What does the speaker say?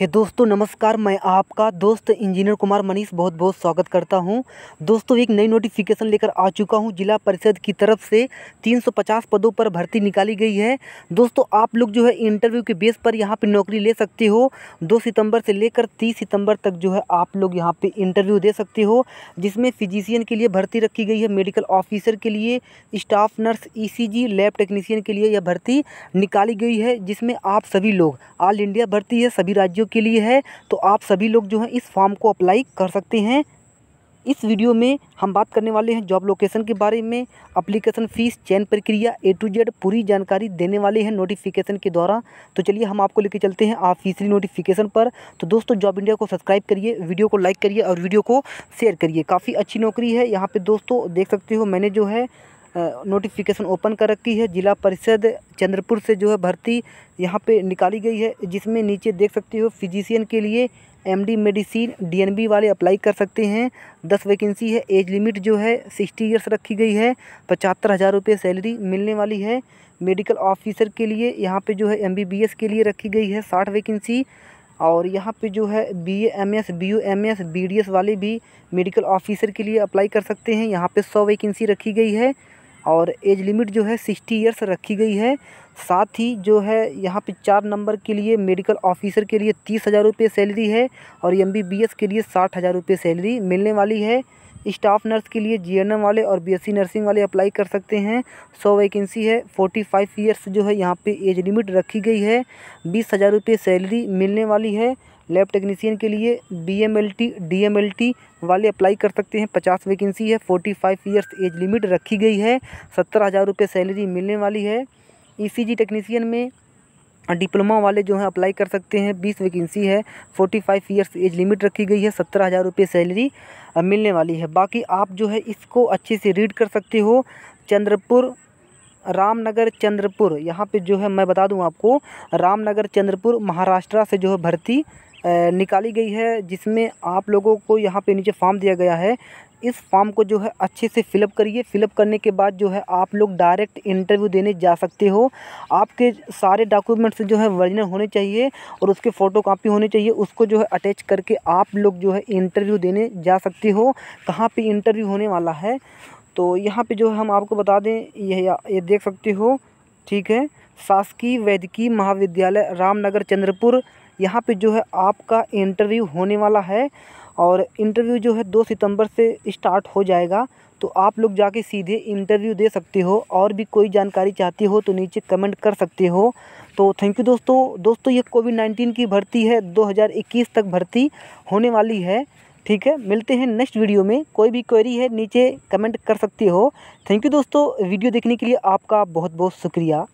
हे दोस्तों नमस्कार मैं आपका दोस्त इंजीनियर कुमार मनीष बहुत बहुत स्वागत करता हूं दोस्तों एक नई नोटिफिकेशन लेकर आ चुका हूं जिला परिषद की तरफ से 350 पदों पर भर्ती निकाली गई है दोस्तों आप लोग जो है इंटरव्यू के बेस पर यहां पर नौकरी ले सकते हो 2 सितंबर से लेकर 30 सितंबर तक जो है आप लोग यहाँ पर इंटरव्यू दे सकते हो जिसमें फिजिशियन के लिए भर्ती रखी गई है मेडिकल ऑफिसर के लिए स्टाफ नर्स ई लैब टेक्नीसियन के लिए यह भर्ती निकाली गई है जिसमें आप सभी लोग ऑल इंडिया भर्ती है सभी राज्यों के लिए है तो आप सभी लोग जो है इस फॉर्म को अप्लाई कर सकते हैं इस वीडियो में हम बात करने वाले हैं जॉब लोकेशन के बारे में अप्लीकेशन फ़ीस चयन प्रक्रिया ए टू जेड पूरी जानकारी देने वाले हैं नोटिफिकेशन के द्वारा तो चलिए हम आपको लेके चलते हैं आप फीसरी नोटिफिकेशन पर तो दोस्तों जॉब इंडिया को सब्सक्राइब करिए वीडियो को लाइक करिए और वीडियो को शेयर करिए काफ़ी अच्छी नौकरी है यहाँ पर दोस्तों देख सकते हो मैंने जो है नोटिफिकेशन ओपन कर रखी है जिला परिषद चंद्रपुर से जो है भर्ती यहाँ पे निकाली गई है जिसमें नीचे देख सकते हो फिजिशियन के लिए एमडी मेडिसिन डीएनबी वाले अप्लाई कर सकते हैं दस वैकेंसी है एज लिमिट जो है सिक्सटी ईयर्स रखी गई है पचहत्तर हज़ार रुपये सैलरी मिलने वाली है मेडिकल ऑफिसर के लिए यहाँ पे जो है एमबीबीएस के लिए रखी गई है साठ वैकेंसी और यहाँ पे जो है B M S B U M S B D S वाले भी मेडिकल ऑफिसर के लिए अप्लाई कर सकते हैं यहाँ पे सौ वैकेंसी रखी गई है और एज लिमिट जो है सिक्सटी ईयर्स रखी गई है साथ ही जो है यहाँ पे चार नंबर के लिए मेडिकल ऑफिसर के लिए तीस हज़ार रुपये सैलरी है और एम के लिए साठ हज़ार रुपये सैलरी मिलने वाली है स्टाफ नर्स के लिए जीएनएम वाले और बीएससी नर्सिंग वाले अप्लाई कर सकते हैं सौ वैकेंसी है फोर्टी फाइव ईयर्स जो है यहाँ पे एज लिमिट रखी गई है बीस हज़ार रुपये सैलरी मिलने वाली है लैब टेक्नीसियन के लिए B M L T D M L T वाले अप्लाई कर सकते हैं पचास वैकेंसी है forty five years age limit रखी गई है सत्तर हज़ार रुपये सैलरी मिलने वाली है ई सी जी टेक्नीसियन में डिप्लोमा वाले जो हैं अप्लाई कर सकते हैं बीस वैकेंसी है forty five years age limit रखी गई है सत्तर हज़ार रुपये सैलरी मिलने वाली है बाकी आप जो है इसको अच्छे से रीड कर सकते हो चंद्रपुर रामनगर चंद्रपुर यहाँ पे जो है मैं बता दूँ आपको रामनगर चंद्रपुर महाराष्ट्र से जो है भर्ती निकाली गई है जिसमें आप लोगों को यहाँ पे नीचे फॉर्म दिया गया है इस फॉर्म को जो है अच्छे से फिलअप करिए फिलअप करने के बाद जो है आप लोग डायरेक्ट इंटरव्यू देने जा सकते हो आपके सारे डॉक्यूमेंट्स जो है वर्जिनल होने चाहिए और उसके फ़ोटो कापी होने चाहिए उसको जो है अटैच करके आप लोग जो है इंटरव्यू देने जा सकते हो कहाँ पे इंटरव्यू होने वाला है तो यहाँ पे जो है हम आपको बता दें यह ये देख सकते हो ठीक है शासकीय वैद्यकीय महाविद्यालय रामनगर चंद्रपुर यहाँ पे जो है आपका इंटरव्यू होने वाला है और इंटरव्यू जो है दो सितंबर से स्टार्ट हो जाएगा तो आप लोग जाके सीधे इंटरव्यू दे सकते हो और भी कोई जानकारी चाहती हो तो नीचे कमेंट कर सकते हो तो थैंक यू दोस्तों दोस्तों ये कोविड नाइन्टीन की भर्ती है 2021 तक भर्ती होने वाली है ठीक है मिलते हैं नेक्स्ट वीडियो में कोई भी क्वेरी है नीचे कमेंट कर सकते हो थैंक यू दोस्तों वीडियो देखने के लिए आपका बहुत बहुत शुक्रिया